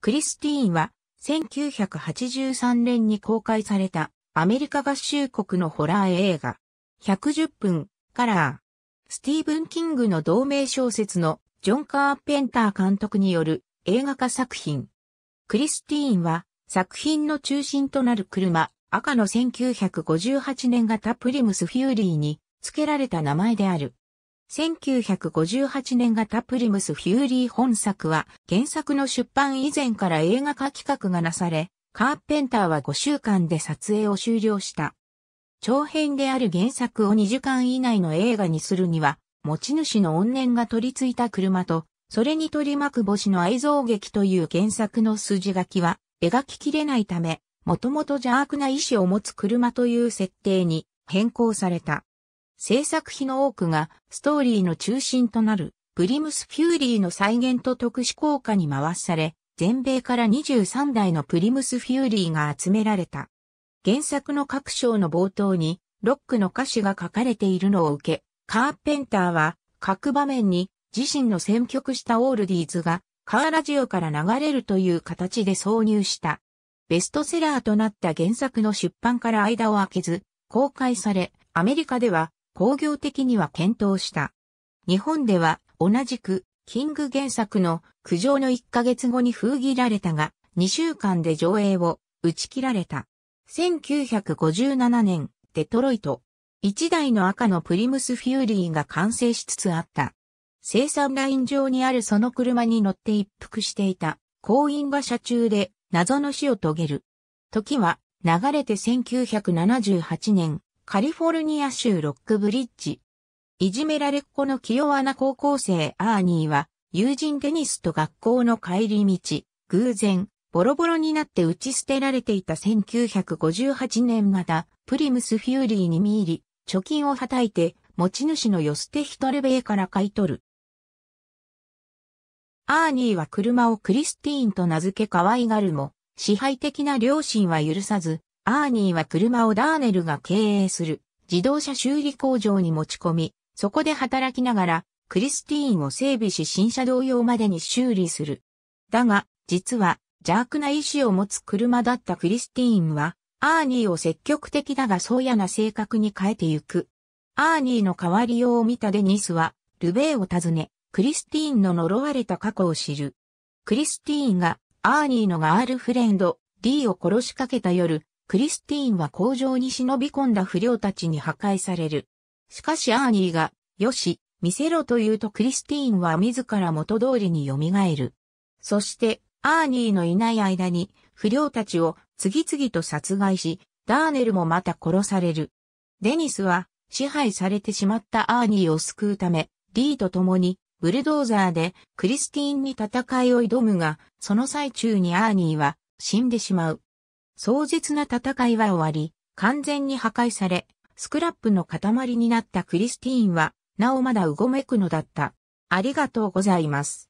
クリスティーンは1983年に公開されたアメリカ合衆国のホラー映画110分カラー。スティーブン・キングの同名小説のジョン・カーペンター監督による映画化作品。クリスティーンは作品の中心となる車赤の1958年型プリムス・フューリーに付けられた名前である。1958年型プリムス・フューリー本作は原作の出版以前から映画化企画がなされ、カーペンターは5週間で撮影を終了した。長編である原作を2時間以内の映画にするには、持ち主の怨念が取り付いた車と、それに取り巻く星の愛憎劇という原作の筋書きは描ききれないため、もともと邪悪な意志を持つ車という設定に変更された。制作費の多くがストーリーの中心となるプリムス・フューリーの再現と特殊効果に回され、全米から23台のプリムス・フューリーが集められた。原作の各章の冒頭にロックの歌詞が書かれているのを受け、カーペンターは各場面に自身の選曲したオールディーズがカーラジオから流れるという形で挿入した。ベストセラーとなった原作の出版から間を空けず、公開され、アメリカでは工業的には検討した。日本では同じくキング原作の苦情の1ヶ月後に封切られたが、2週間で上映を打ち切られた。1957年、デトロイト。1台の赤のプリムスフューリーが完成しつつあった。生産ライン上にあるその車に乗って一服していた。行員が車中で謎の死を遂げる。時は流れて1978年、カリフォルニア州ロックブリッジ。いじめられっ子の清穴高校生アーニーは、友人デニスと学校の帰り道、偶然、ボロボロになって打ち捨てられていた1958年まだ、プリムスフューリーに見入り、貯金をはたいて、持ち主の寄スてヒトレベーから買い取る。アーニーは車をクリスティーンと名付け可愛がるも、支配的な両親は許さず、アーニーは車をダーネルが経営する自動車修理工場に持ち込み、そこで働きながらクリスティーンを整備し新車同様までに修理する。だが、実は邪悪な意志を持つ車だったクリスティーンは、アーニーを積極的だがそうやな性格に変えてゆく。アーニーの変わりようを見たデニスは、ルベーを訪ね、クリスティーンの呪われた過去を知る。クリスティーンが、アーニーのガールフレンド、D を殺しかけた夜、クリスティーンは工場に忍び込んだ不良たちに破壊される。しかしアーニーが、よし、見せろと言うとクリスティーンは自ら元通りに蘇る。そして、アーニーのいない間に、不良たちを次々と殺害し、ダーネルもまた殺される。デニスは、支配されてしまったアーニーを救うため、リーと共に、ブルドーザーでクリスティーンに戦いを挑むが、その最中にアーニーは死んでしまう。壮絶な戦いは終わり、完全に破壊され、スクラップの塊になったクリスティーンは、なおまだうごめくのだった。ありがとうございます。